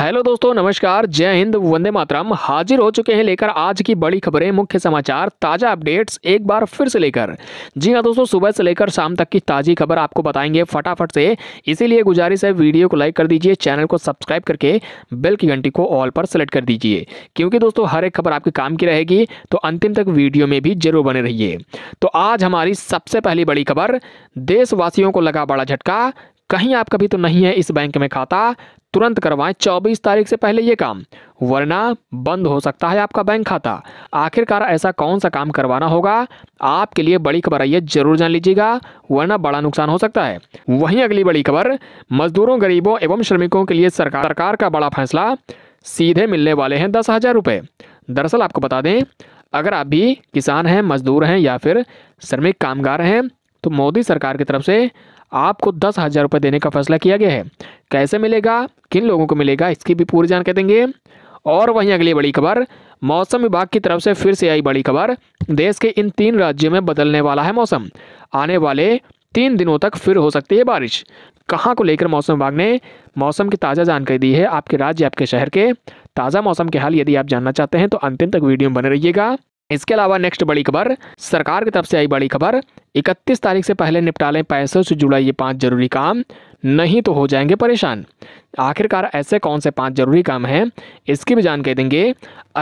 hello दोस्तों नमस्कार जय हिंद वंदे मातरम हाजिर हो चुके हैं लेकर आज की बड़ी खबरें मुख्य समाचार ताज़ा अपडेट्स एक बार फिर से लेकर जी हाँ दोस्तों सुबह से लेकर शाम तक की ताज़ी खबर आपको बताएंगे फटाफट से इसीलिए गुजारिश है वीडियो को लाइक कर दीजिए चैनल को सब्सक्राइब करके बेल की घंटी को ऑल पर सेलेक्ट कर दीजिए क्योंकि दोस्तों हर एक खबर आपके काम की रहेगी तो अंतिम तक वीडियो में भी जरूर बने रहिए तो आज हमारी सबसे पहली बड़ी खबर देशवासियों को लगा बड़ा झटका कहीं आपका भी तो नहीं है इस बैंक में खाता तुरंत करवाएं 24 तारीख से पहले ये काम वरना बंद हो सकता है आपका बैंक खाता आखिरकार ऐसा कौन सा काम करवाना होगा आपके लिए बड़ी खबर आई है जरूर जान लीजिएगा वरना बड़ा नुकसान हो सकता है वहीं अगली बड़ी खबर मजदूरों गरीबों एवं श्रमिकों के लिए सरकार सरकार का बड़ा फैसला सीधे मिलने वाले हैं दस हज़ार रुपये दरअसल आपको बता दें अगर आप भी किसान हैं मजदूर हैं या फिर श्रमिक कामगार हैं तो मोदी सरकार की तरफ से आपको दस हज़ार रुपये देने का फैसला किया गया है कैसे मिलेगा किन लोगों को मिलेगा इसकी भी पूरी जानकारी देंगे और वहीं अगली बड़ी खबर मौसम विभाग की तरफ से फिर से आई बड़ी खबर देश के इन तीन राज्यों में बदलने वाला है मौसम आने वाले तीन दिनों तक फिर हो सकती है बारिश कहाँ को लेकर मौसम विभाग ने मौसम की ताज़ा जानकारी दी है आपके राज्य आपके शहर के ताज़ा मौसम के हाल यदि आप जानना चाहते हैं तो अंतिम तक वीडियो में बने रहिएगा इसके अलावा नेक्स्ट बड़ी खबर सरकार की तरफ से आई बड़ी खबर 31 तारीख से पहले निपटा लें पैसों से जुड़ा ये पांच जरूरी काम नहीं तो हो जाएंगे परेशान आखिरकार ऐसे कौन से पांच जरूरी काम हैं इसकी भी जानकारी देंगे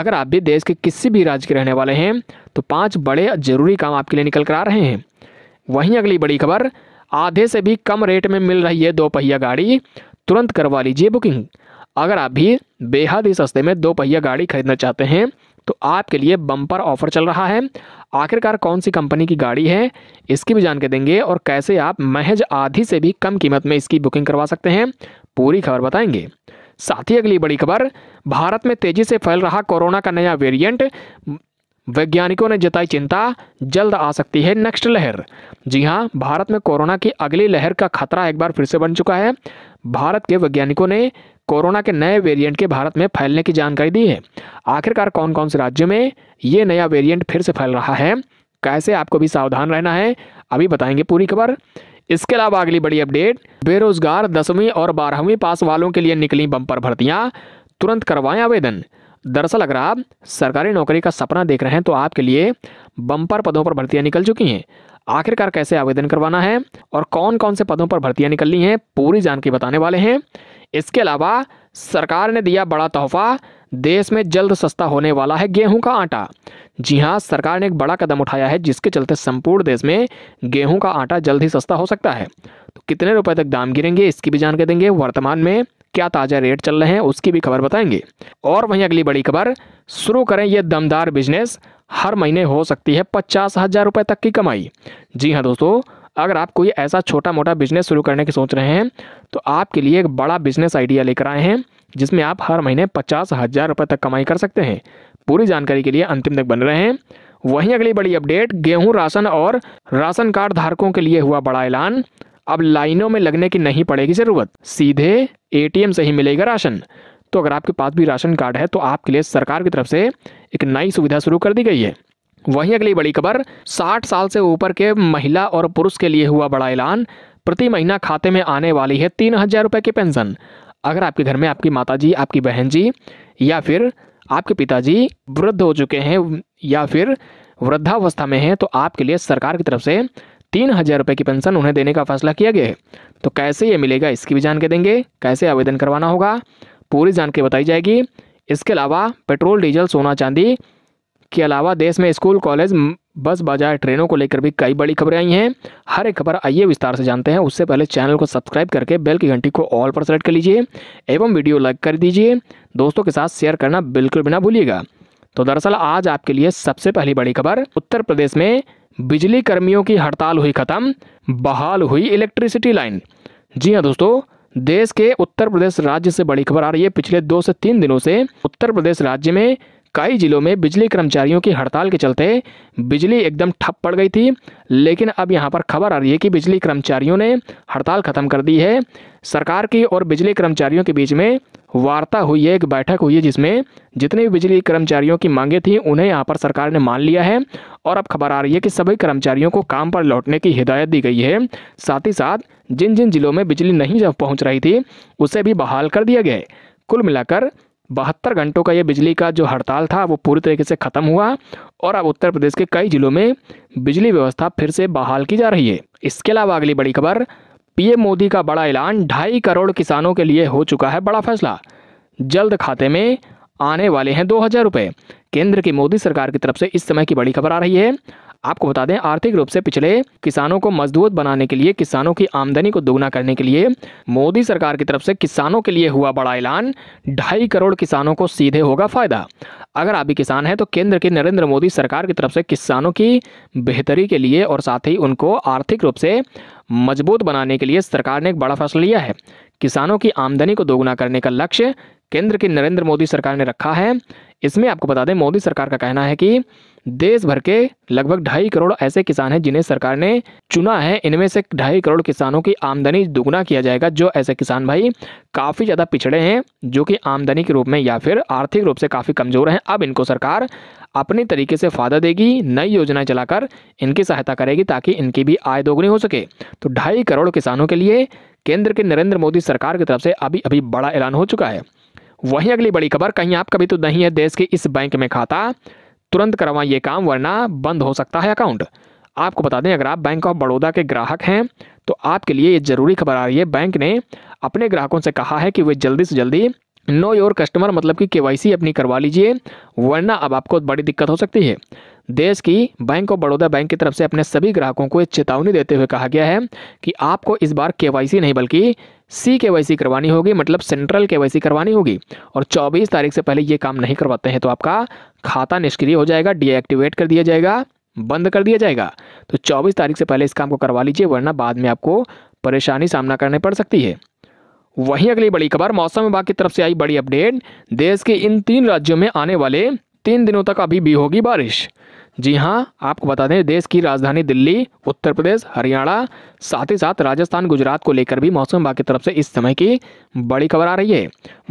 अगर आप भी देश के किसी भी राज्य के रहने वाले हैं तो पाँच बड़े जरूरी काम आपके लिए निकल कर आ रहे हैं वहीं अगली बड़ी खबर आधे से भी कम रेट में मिल रही है दो पहिया गाड़ी तुरंत करवा लीजिए बुकिंग अगर आप भी बेहद ही सस्ते में दो पहिया गाड़ी खरीदना चाहते हैं तो आपके लिए बम्पर ऑफर चल रहा है आखिरकार कौन सी कंपनी की गाड़ी है इसकी भी जान के देंगे और कैसे आप महज आधी से भी कम कीमत में इसकी बुकिंग करवा सकते हैं पूरी खबर बताएंगे साथ ही अगली बड़ी खबर भारत में तेजी से फैल रहा कोरोना का नया वेरिएंट वैज्ञानिकों ने जताई चिंता जल्द आ सकती है नेक्स्ट लहर जी हाँ भारत में कोरोना की अगली लहर का खतरा एक बार फिर से बन चुका है भारत के वैज्ञानिकों ने कोरोना के नए वेरिएंट के भारत में फैलने की जानकारी दी है आखिरकार कौन कौन से राज्यों में ये नया वेरिएंट फिर से फैल रहा है कैसे आपको भी सावधान रहना है अभी बताएंगे पूरी खबर इसके अलावा अगली बड़ी अपडेट बेरोजगार दसवीं और बारहवीं पास वालों के लिए निकली बम्पर भर्तियाँ तुरंत करवाएं आवेदन दरअसल अगर आप सरकारी नौकरी का सपना देख रहे हैं तो आपके लिए बम्पर पदों पर भर्तियां निकल चुकी हैं आखिरकार कैसे आवेदन करवाना है और कौन कौन से पदों पर भर्तियां निकलनी हैं पूरी जानकारी बताने वाले हैं इसके अलावा सरकार ने दिया बड़ा तोहफा देश में जल्द सस्ता होने वाला है गेहूं का आटा जी हां सरकार ने एक बड़ा कदम उठाया है जिसके चलते संपूर्ण देश में गेहूं का आटा जल्द ही सस्ता हो सकता है तो कितने रुपए तक दाम गिरेंगे इसकी भी जानकारी देंगे वर्तमान में क्या ताज़ा रेट चल रहे हैं उसकी भी खबर बताएंगे और वहीं अगली बड़ी खबर शुरू करें यह दमदार बिजनेस हर महीने हो सकती है पचास हज़ार रुपये तक की कमाई जी हाँ दोस्तों अगर आप कोई ऐसा छोटा मोटा बिजनेस शुरू करने की सोच रहे हैं तो आपके लिए एक बड़ा बिजनेस आइडिया लेकर आए हैं जिसमें आप हर महीने पचास हज़ार रुपये तक कमाई कर सकते हैं पूरी जानकारी के लिए अंतिम तक बन रहे हैं वहीं अगली बड़ी अपडेट गेहूं राशन और राशन कार्ड धारकों के लिए हुआ बड़ा ऐलान अब लाइनों में लगने की नहीं पड़ेगी ज़रूरत सीधे एटीएम से ही मिलेगा राशन तो अगर आपके पास भी राशन कार्ड है तो आपके लिए सरकार की तरफ से एक नई सुविधा शुरू कर दी गई है वहीं अगली बड़ी खबर 60 साल से ऊपर के महिला और पुरुष के लिए हुआ बड़ा ऐलान प्रति महीना खाते में आने वाली है तीन हज़ार रुपये की पेंशन अगर आपके घर में आपकी माताजी आपकी बहन जी या फिर आपके पिताजी वृद्ध हो चुके हैं या फिर वृद्धावस्था में हैं तो आपके लिए सरकार की तरफ से तीन हज़ार रुपये की पेंशन उन्हें देने का फैसला किया गया है तो कैसे ये मिलेगा इसकी भी जान के देंगे कैसे आवेदन करवाना होगा पूरी जानकारी बताई जाएगी इसके अलावा पेट्रोल डीजल सोना चांदी के अलावा देश में स्कूल कॉलेज बस बाजार ट्रेनों को लेकर भी कई बड़ी खबरें आई हैं हर एक खबर आइए विस्तार से जानते हैं उससे पहले चैनल को सब्सक्राइब करके बेल की घंटी को ऑल पर सेलेक्ट कर लीजिए एवं वीडियो लाइक कर दीजिए दोस्तों के साथ शेयर करना बिल्कुल भी ना भूलिएगा तो दरअसल आज आपके लिए सबसे पहली बड़ी खबर उत्तर प्रदेश में बिजली कर्मियों की हड़ताल हुई खत्म बहाल हुई इलेक्ट्रिसिटी लाइन जी हाँ दोस्तों देश के उत्तर प्रदेश राज्य से बड़ी खबर आ रही है पिछले दो से तीन दिनों से उत्तर प्रदेश राज्य में कई जिलों में बिजली कर्मचारियों की हड़ताल के चलते बिजली एकदम ठप पड़ गई थी लेकिन अब यहाँ पर खबर आ रही है कि बिजली कर्मचारियों ने हड़ताल खत्म कर दी है सरकार की और बिजली कर्मचारियों के बीच में वार्ता हुई है एक बैठक हुई है जिसमें जितने भी बिजली कर्मचारियों की मांगे थी उन्हें यहाँ पर सरकार ने मान लिया है और अब खबर आ रही है कि सभी कर्मचारियों को काम पर लौटने की हिदायत दी गई है साथ ही साथ जिन जिन जिलों में बिजली नहीं जब पहुँच रही थी उसे भी बहाल कर दिया गया कुल मिलाकर बहत्तर घंटों का ये बिजली का जो हड़ताल था वो पूरी तरीके से ख़त्म हुआ और अब उत्तर प्रदेश के कई जिलों में बिजली व्यवस्था फिर से बहाल की जा रही है इसके अलावा अगली बड़ी खबर पीएम मोदी का बड़ा ऐलान ढाई करोड़ किसानों के लिए हो चुका है बड़ा फैसला जल्द खाते में आने वाले हैं दो हज़ार रुपये केंद्र की मोदी सरकार की तरफ से इस समय की बड़ी खबर आ रही है आपको बता दें आर्थिक रूप से पिछले किसानों को मजबूत बनाने के लिए किसानों की आमदनी को दोगुना करने के लिए मोदी सरकार की तरफ से किसानों के लिए हुआ बड़ा ऐलान ढाई करोड़ किसानों को सीधे होगा फायदा अगर आप भी किसान हैं तो केंद्र की नरेंद्र मोदी सरकार की तरफ से किसानों की बेहतरी के लिए और साथ ही उनको आर्थिक रूप से मजबूत बनाने के लिए सरकार ने एक बड़ा फैसला लिया है किसानों की आमदनी को दोगुना करने का लक्ष्य केंद्र की नरेंद्र मोदी सरकार ने रखा है इसमें आपको बता दें मोदी सरकार का कहना है कि देश भर के लगभग ढाई करोड़ ऐसे किसान हैं जिन्हें सरकार ने चुना है इनमें से ढाई करोड़ किसानों की आमदनी दुगना किया जाएगा जो ऐसे किसान भाई काफ़ी ज़्यादा पिछड़े हैं जो कि आमदनी के रूप में या फिर आर्थिक रूप से काफ़ी कमज़ोर हैं अब इनको सरकार अपने तरीके से फायदा देगी नई योजनाएं चलाकर इनकी सहायता करेगी ताकि इनकी भी आय दोगुनी हो सके तो ढाई करोड़ किसानों के लिए केंद्र के नरेंद्र मोदी सरकार की तरफ से अभी अभी बड़ा ऐलान हो चुका है वहीं अगली बड़ी खबर कहीं आपका भी तो नहीं है देश के इस बैंक में खाता तुरंत करवाए ये काम वरना बंद हो सकता है अकाउंट आपको बता दें अगर आप बैंक ऑफ बड़ौदा के ग्राहक हैं तो आपके लिए ये जरूरी खबर आ रही है बैंक ने अपने ग्राहकों से कहा है कि वे जल्दी से जल्दी नो योर कस्टमर मतलब कि केवाईसी अपनी करवा लीजिए वरना अब आपको बड़ी दिक्कत हो सकती है देश की बैंक ऑफ बड़ौदा बैंक की तरफ से अपने सभी ग्राहकों को एक चेतावनी देते हुए कहा गया है कि आपको इस बार के नहीं बल्कि सी के करवानी होगी मतलब सेंट्रल के करवानी होगी और 24 तारीख से पहले ये काम नहीं करवाते हैं तो आपका खाता निष्क्रिय हो जाएगा डीएक्टिवेट कर दिया जाएगा बंद कर दिया जाएगा तो चौबीस तारीख से पहले इस काम को करवा लीजिए वरना बाद में आपको परेशानी सामना करने पड़ सकती है वहीं अगली बड़ी खबर मौसम विभाग की तरफ से आई बड़ी अपडेट देश के इन तीन राज्यों में आने वाले तीन दिनों तक अभी भी होगी बारिश जी हाँ आपको बता दें देश की राजधानी दिल्ली उत्तर प्रदेश हरियाणा साथ ही साथ राजस्थान गुजरात को लेकर भी मौसम विभाग की तरफ से इस समय की बड़ी खबर आ रही है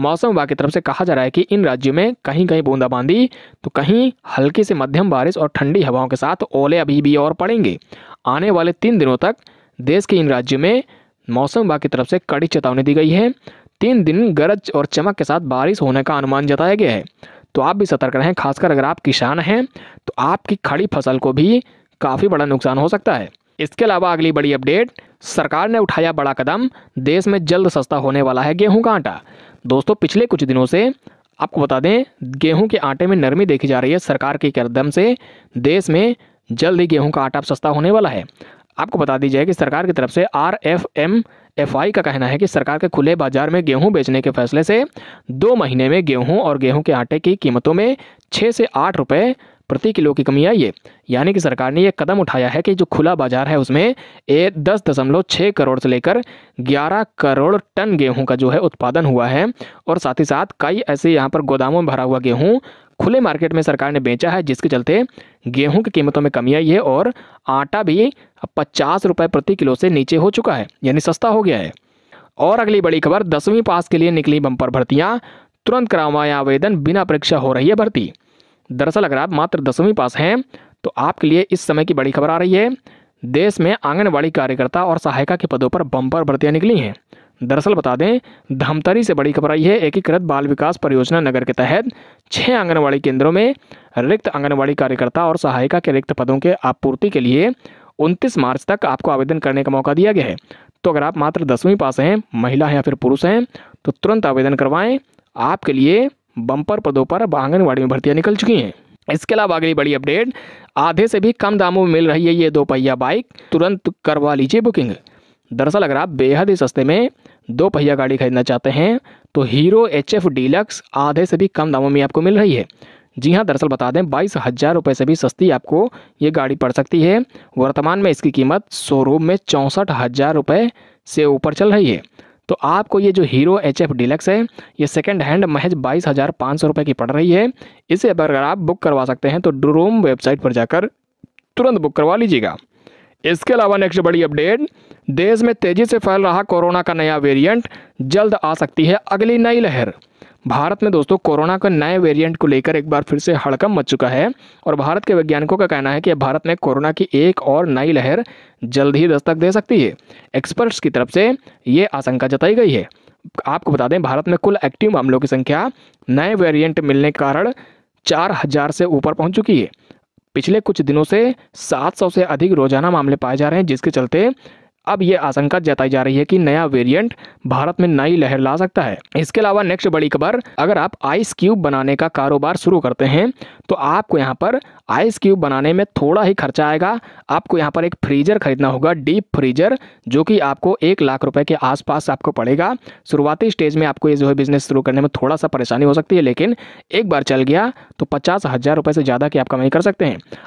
मौसम विभाग की तरफ से कहा जा रहा है कि इन राज्यों में कहीं कहीं बूंदाबांदी तो कहीं हल्की से मध्यम बारिश और ठंडी हवाओं के साथ ओले अभी भी और पड़ेंगे आने वाले तीन दिनों तक देश के इन राज्यों में मौसम विभाग की तरफ से कड़ी चेतावनी दी गई है तीन दिन गरज और चमक के साथ बारिश होने का अनुमान जताया गया है तो आप भी सतर्क रहें खासकर अगर आप किसान हैं तो आपकी खड़ी फसल को भी काफ़ी बड़ा नुकसान हो सकता है इसके अलावा अगली बड़ी अपडेट सरकार ने उठाया बड़ा कदम देश में जल्द सस्ता होने वाला है गेहूं का आटा दोस्तों पिछले कुछ दिनों से आपको बता दें गेहूं के आटे में नरमी देखी जा रही है सरकार के कदम से देश में जल्द ही गेहूं का आटा सस्ता होने वाला है आपको बता दी जाए कि सरकार की तरफ से आर एफ एम एफआई का कहना है कि सरकार के खुले बाजार में गेहूं बेचने के फैसले से दो महीने में गेहूं और गेहूं के आटे की कीमतों में छः से आठ रुपये प्रति किलो की कमी आई है यानी कि सरकार ने यह कदम उठाया है कि जो खुला बाजार है उसमें ए दस दशमलव छः करोड़ से लेकर ग्यारह करोड़ टन गेहूं का जो है उत्पादन हुआ है और साथ ही साथ कई ऐसे यहाँ पर गोदामों में भरा हुआ गेहूँ खुले मार्केट में सरकार ने बेचा है जिसके चलते गेहूं की कीमतों में कमी आई है और आटा भी पचास रुपये प्रति किलो से नीचे हो चुका है यानी सस्ता हो गया है और अगली बड़ी खबर दसवीं पास के लिए निकली बम्पर भर्तियाँ तुरंत करावाएं आवेदन बिना परीक्षा हो रही है भर्ती दरअसल अगर आप मात्र दसवीं पास हैं तो आपके लिए इस समय की बड़ी खबर आ रही है देश में आंगनबाड़ी कार्यकर्ता और सहायिका के पदों पर बम्पर भर्तियाँ निकली हैं दरअसल बता दें धमतरी से बड़ी खबर आई है एकीकृत बाल विकास परियोजना नगर के तहत छः आंगनबाड़ी केंद्रों में रिक्त आंगनबाड़ी कार्यकर्ता और सहायिका के रिक्त पदों के आपूर्ति के लिए 29 मार्च तक आपको आवेदन करने का मौका दिया गया है तो अगर आप मात्र दसवीं पास हैं महिला हैं या फिर पुरुष हैं तो तुरंत आवेदन करवाएं आपके लिए बम्पर पदों पर आंगनबाड़ी में भर्तियाँ निकल चुकी हैं इसके अलावा अगली बड़ी अपडेट आधे से भी कम दामों में मिल रही है ये दोपहिया बाइक तुरंत करवा लीजिए बुकिंग दरअसल अगर आप बेहद ही सस्ते में दो पहिया गाड़ी खरीदना चाहते हैं तो हीरो एच एफ डीलक्स आधे से भी कम दामों में आपको मिल रही है जी हाँ दरअसल बता दें बाईस हज़ार रुपये से भी सस्ती आपको ये गाड़ी पड़ सकती है वर्तमान में इसकी कीमत शोरूम में चौंसठ हज़ार रुपये से ऊपर चल रही है तो आपको ये जो हीरो एच एफ डीलक्स है ये सेकेंड हैंड महज बाईस हज़ार पाँच सौ रुपये की पड़ रही है इसे अगर आप बुक करवा सकते हैं तो ड्रोम वेबसाइट पर जाकर तुरंत बुक करवा लीजिएगा इसके अलावा नेक्स्ट बड़ी अपडेट देश में तेजी से फैल रहा कोरोना का नया वेरिएंट जल्द आ सकती है अगली नई लहर भारत में दोस्तों कोरोना के नए वेरिएंट को लेकर एक बार फिर से हड़कम मच चुका है और भारत के वैज्ञानिकों का कहना है कि भारत में कोरोना की एक और नई लहर जल्द ही दस्तक दे सकती है एक्सपर्ट्स की तरफ से ये आशंका जताई गई है आपको बता दें भारत में कुल एक्टिव मामलों की संख्या नए वेरियंट मिलने के कारण चार हज़ार से ऊपर पहुँच चुकी है पिछले कुछ दिनों से सात से अधिक रोजाना मामले पाए जा रहे हैं जिसके चलते अब ये आशंका जताई जा रही है कि नया वेरिएंट भारत में नई लहर ला सकता है इसके अलावा नेक्स्ट बड़ी खबर अगर आप आइस क्यूब बनाने का कारोबार शुरू करते हैं तो आपको यहाँ पर आइस क्यूब बनाने में थोड़ा ही खर्चा आएगा आपको यहाँ पर एक फ्रीजर खरीदना होगा डीप फ्रीजर जो कि आपको एक लाख रुपए के आसपास आपको पड़ेगा शुरुआती स्टेज में आपको ये जो है बिजनेस शुरू करने में थोड़ा सा परेशानी हो सकती है लेकिन एक बार चल गया तो पचास हज़ार रुपये से ज़्यादा की आप कमाई कर सकते हैं